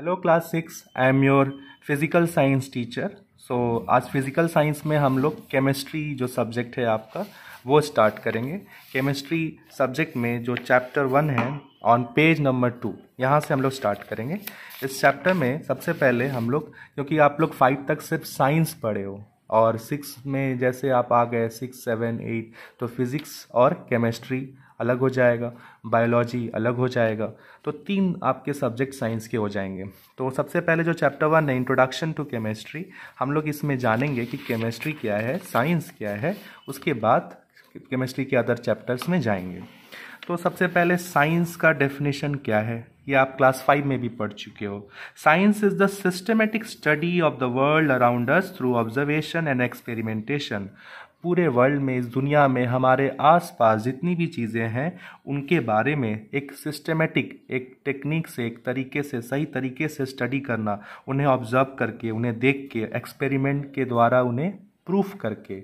hello class six I am your physical science teacher so आज physical science में हम लोग केमिस्ट्री जो सब्जेक्ट है आपका वो स्टार्ट करेंगे केमिस्ट्री सब्जेक्ट में जो चैप्टर वन है ऑन पेज नंबर टू यहाँ से हम लोग स्टार्ट करेंगे इस चैप्टर में सबसे पहले हम लोग क्योंकि आप लोग फाइव तक सिर्फ साइंस पढ़े हो और सिक्स में जैसे आप आ गए सिक्स सेवन एट तो फिज़िक्स और केमिस्ट्री अलग हो जाएगा बायोलॉजी अलग हो जाएगा तो तीन आपके सब्जेक्ट साइंस के हो जाएंगे तो सबसे पहले जो चैप्टर वन है इंट्रोडक्शन टू केमिस्ट्री हम लोग इसमें जानेंगे कि केमिस्ट्री क्या है साइंस क्या है उसके बाद केमिस्ट्री के अदर चैप्टर्स में जाएंगे तो सबसे पहले साइंस का डेफिनेशन क्या है ये आप क्लास फाइव में भी पढ़ चुके हो science is the systematic study of the world around us through observation and experimentation पूरे वर्ल्ड में इस दुनिया में हमारे आसपास जितनी भी चीज़ें हैं उनके बारे में एक सिस्टमेटिक एक टेक्निक से एक तरीके से सही तरीके से स्टडी करना उन्हें ऑब्जर्व करके उन्हें देख के एक्सपेरिमेंट के द्वारा उन्हें प्रूफ करके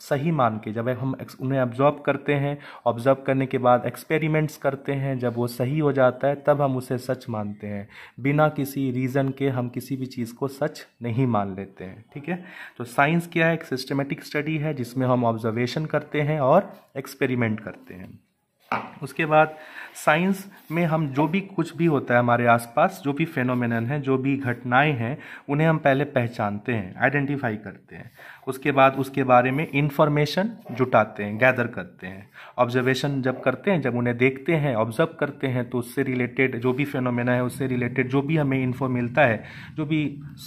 सही मान के जब हम उन्हें ऑब्जॉर्व करते हैं ऑब्जर्व करने के बाद एक्सपेरिमेंट्स करते हैं जब वो सही हो जाता है तब हम उसे सच मानते हैं बिना किसी रीज़न के हम किसी भी चीज़ को सच नहीं मान लेते हैं ठीक है तो साइंस क्या है एक सिस्टमेटिक स्टडी है जिसमें हम ऑब्जर्वेशन करते हैं और एक्सपेरिमेंट करते हैं उसके बाद साइंस में हम जो भी कुछ भी होता है हमारे आसपास जो भी फेनोमेनन है जो भी घटनाएं हैं उन्हें हम पहले पहचानते हैं आइडेंटिफाई करते हैं उसके बाद उसके बारे में इन्फॉर्मेशन जुटाते हैं गैदर करते हैं ऑब्जर्वेशन जब करते हैं जब उन्हें देखते हैं ऑब्जर्व करते हैं तो उससे रिलेटेड जो भी फेनोमेना है उससे रिलेटेड जो भी हमें इन्फो मिलता है जो भी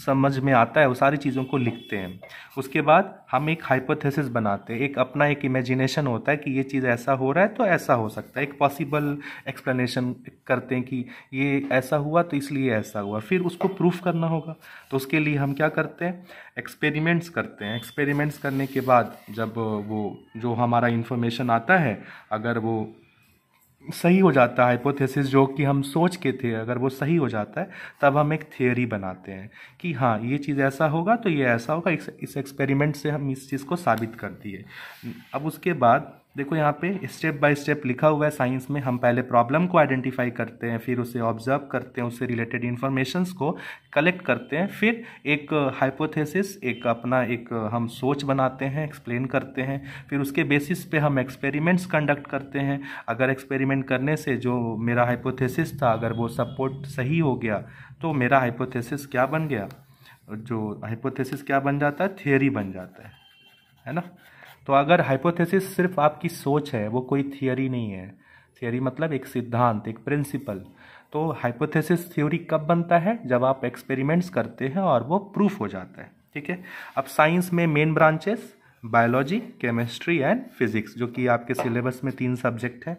समझ में आता है वो सारी चीज़ों को लिखते हैं उसके बाद हम एक हाइपोथेसिस बनाते हैं एक अपना एक इमेजिनेशन होता है कि ये चीज़ ऐसा हो रहा है तो ऐसा हो सकता है एक पॉसिबल एक्सप्लेनेशन करते हैं कि ये ऐसा हुआ तो इसलिए ऐसा हुआ फिर उसको प्रूफ करना होगा तो उसके लिए हम क्या करते हैं एक्सपेरिमेंट्स करते हैं एक्सपेरिमेंट्स करने के बाद जब वो जो हमारा इन्फॉर्मेशन आता है अगर वो सही हो जाता है हाइपोथेसिस जो कि हम सोच के थे अगर वो सही हो जाता है तब हम एक थियोरी बनाते हैं कि हाँ ये चीज़ ऐसा होगा तो ये ऐसा होगा इस एक्सपेरिमेंट से हम इस चीज़ को साबित कर दिए अब उसके बाद देखो यहाँ पे स्टेप बाय स्टेप लिखा हुआ है साइंस में हम पहले प्रॉब्लम को आइडेंटिफाई करते हैं फिर उसे ऑब्जर्व करते हैं उससे रिलेटेड इन्फॉर्मेशंस को कलेक्ट करते हैं फिर एक हाइपोथेसिस एक अपना एक हम सोच बनाते हैं एक्सप्लेन करते हैं फिर उसके बेसिस पे हम एक्सपेरिमेंट्स कंडक्ट करते हैं अगर एक्सपेरिमेंट करने से जो मेरा हाइपोथेसिस था अगर वो सपोर्ट सही हो गया तो मेरा हाइपोथेसिस क्या बन गया जो हाइपोथेसिस क्या बन जाता है थियोरी बन जाता है है ना तो अगर हाइपोथेसिस सिर्फ आपकी सोच है वो कोई थियोरी नहीं है थियोरी मतलब एक सिद्धांत एक प्रिंसिपल तो हाइपोथेसिस थ्योरी कब बनता है जब आप एक्सपेरिमेंट्स करते हैं और वो प्रूफ हो जाता है ठीक है अब साइंस में main branches biology chemistry and physics जो कि आपके सिलेबस में तीन सब्जेक्ट हैं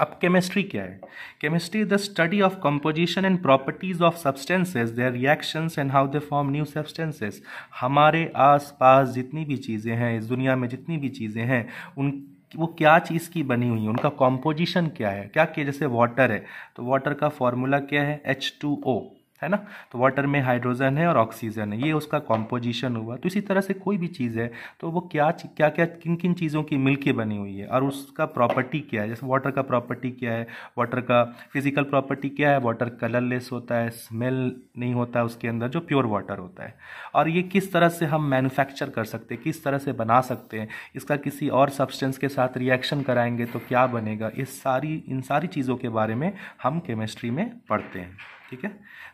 अब केमिस्ट्री क्या है chemistry is the study of composition and properties of substances their reactions and how they form new substances हमारे आसपास जितनी भी चीज़ें हैं इस दुनिया में जितनी भी चीज़ें हैं उन वो क्या चीज़ की बनी हुई है उनका कॉम्पोजिशन क्या है क्या किया जैसे वाटर है तो वाटर का फॉर्मूला क्या है एच टू ओ है ना तो वाटर में हाइड्रोजन है और ऑक्सीजन है ये उसका कॉम्पोजिशन हुआ तो इसी तरह से कोई भी चीज़ है तो वो क्या क्या क्या किन किन चीज़ों की मिल बनी हुई है और उसका प्रॉपर्टी क्या है जैसे वाटर का प्रॉपर्टी क्या है वाटर का फिजिकल प्रॉपर्टी क्या है वाटर कलरलेस होता है स्मेल नहीं होता उसके अंदर जो प्योर वाटर होता है और ये किस तरह से हम मैनुफैक्चर कर सकते हैं किस तरह से बना सकते हैं इसका किसी और सब्सटेंस के साथ रिएक्शन कराएंगे तो क्या बनेगा इस सारी इन सारी चीज़ों के बारे में हम केमिस्ट्री में पढ़ते हैं ठीक है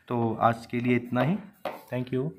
तो आज के लिए इतना ही थैंक यू